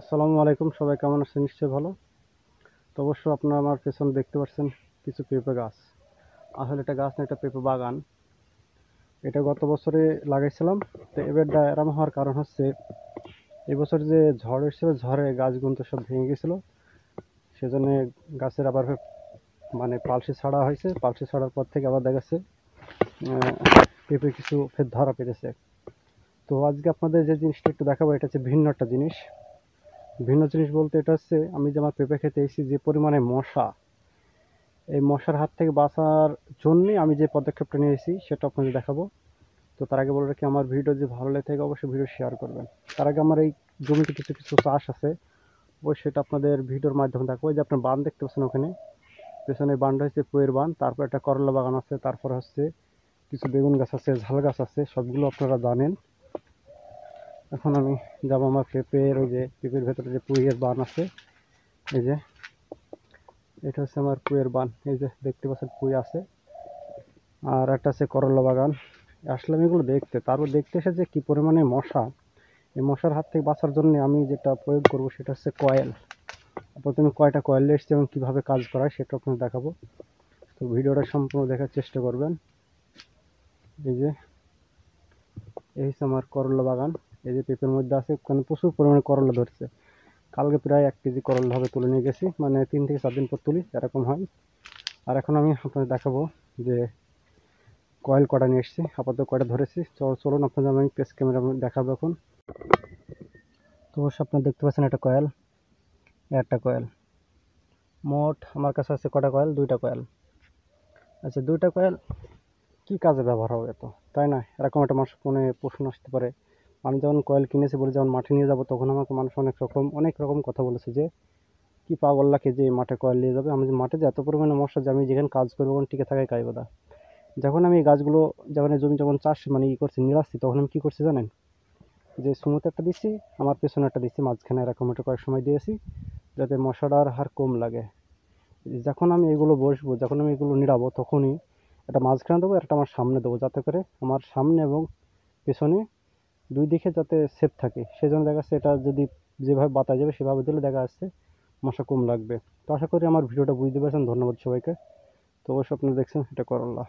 আসসালামু আলাইকুম সবাই কেমন আছেন নিশ্চয়ই ভালো তো অবশ্য আপনারা আমার পেছনে দেখতে পাচ্ছেন কিছু পেঁপে গাছ আসলে এটা গাছ না এটা পেঁপে বাগান এটা গত বছরে লাগাইছিলাম তো এবারটা ডায়রাম হওয়ার কারণ হচ্ছে এবছর যে ঝড় এসেছিলো ঝড়ে গাছগুলো তো সব ভেঙে গেছিলো সেজন্য গাছের আবার মানে পালসি ছাড়া হয়েছে পালসি ছাড়ার পর থেকে আবার দেখা যাচ্ছে পেঁপে কিছু ফের ধরা পেরেছে তো আজকে আপনাদের যে জিনিসটা একটু দেখাবো এটা হচ্ছে ভিন্ন একটা জিনিস ভিন্ন জিনিস বলতে এটা হচ্ছে আমি যে আমার পেঁপে খেতে এসেছি যে পরিমাণে মশা এই মশার হাত থেকে বাঁচার জন্যই আমি যে পদক্ষেপটা নিয়েছি সেটা আপনাদের দেখাবো তো তার আগে বলে রাখি আমার ভিডিও যে ভালো লাগে থাকে অবশ্যই ভিডিও শেয়ার করবেন তার আগে আমার এই জমিতে কিছু কিছু চাষ আছে ও সেটা আপনাদের ভিডিওর মাধ্যমে দেখাবো যে আপনার বান দেখতে পাচ্ছেন ওখানে পেছনে বানটা হচ্ছে পুয়ের বান তারপর একটা করলা বাগান আছে তারপর হচ্ছে কিছু বেগুন গাছ আছে ঝাল গাছ আছে সবগুলো আপনারা জানেন এখন আমি যাবো আমার পেঁপের ওই যে পেঁপের ভেতরে যে পুইয়ের বান আছে এই যে এটা হচ্ছে আমার পুয়ের বান এই যে দেখতে পাচ্ছেন পুই আছে আর একটা আছে করলা বাগান আসলাম এগুলো দেখতে তারপর দেখতে এসে যে কী পরিমাণে মশা এই মশার হাত থেকে বাঁচার জন্য আমি যেটা প্রয়োগ করব সেটা হচ্ছে কয়েল প্রথমে কয়টা কয়েল এসছে এবং কীভাবে কাজ করায় সেটা আপনাকে দেখাবো তো ভিডিওটা সম্পূর্ণ দেখার চেষ্টা করবেন এই যে এই হচ্ছে আমার করলা বাগান এই যে পেঁপের মধ্যে আছে ওখানে প্রচুর পরিমাণে করলা ধরছে কালকে প্রায় এক কেজি করলা হবে তুলে নিয়ে গেছি মানে তিন থেকে চার দিন পর তুলি এরকম হয় আর এখন আমি আপনাদের দেখাবো যে কয়েল কটা নিয়ে এসেছি আপাতত কয়টা ধরেছি চল চলুন আপনাদের আমি পেস ক্যামেরা দেখাবো এখন তো অবশ্যই আপনারা দেখতে পাচ্ছেন একটা কয়েল একটা কয়েল মোট আমার কাছে আছে কটা কয়েল দুইটা কয়েল আচ্ছা দুইটা কয়েল কি কাজে ব্যবহার হবে তো তাই না এরকম একটা মানুষ মনে প্রশ্ন আসতে পারে আমি যখন কয়েল কিনেছি বলে যখন মাঠে নিয়ে যাব তখন আমাকে মানুষ অনেক রকম অনেক রকম কথা বলেছে যে কী পাগল্লাকে যে মাঠে কয়েল নিয়ে যাবে আমি মাঠে যে এত পরিমাণে মশা যে আমি যেখানে কাজ করবো ওখানে টিকে থাকাই কায়দা যখন আমি এই গাছগুলো যখন জমি যখন চাষ মানে ই করছি নিলাচ্ছি তখন আমি কী করছি জানেন যে সুমোতে একটা দিচ্ছি আমার পেছনে একটা দিচ্ছি মাঝখানে এরকম একটা কয়েক সময় দিয়েছি যাতে মশাটার হার কম লাগে যখন আমি এগুলো বসবো যখন আমি এগুলো নিড়াবো তখনই একটা মাঝখানে দেবো একটা আমার সামনে দেবো যাতে করে আমার সামনে এবং পেছনে দুই দিকে যাতে সেফ থাকে সেজন্য দেখা যাচ্ছে এটা যদি যেভাবে বাতা যাবে সেভাবে দিলে দেখা যাচ্ছে মশা কম লাগবে তো আশা করি আমার ভিডিওটা বুঝতে পেরেছেন ধন্যবাদ সবাইকে তো অবশ্যই আপনারা দেখছেন এটা করল্লা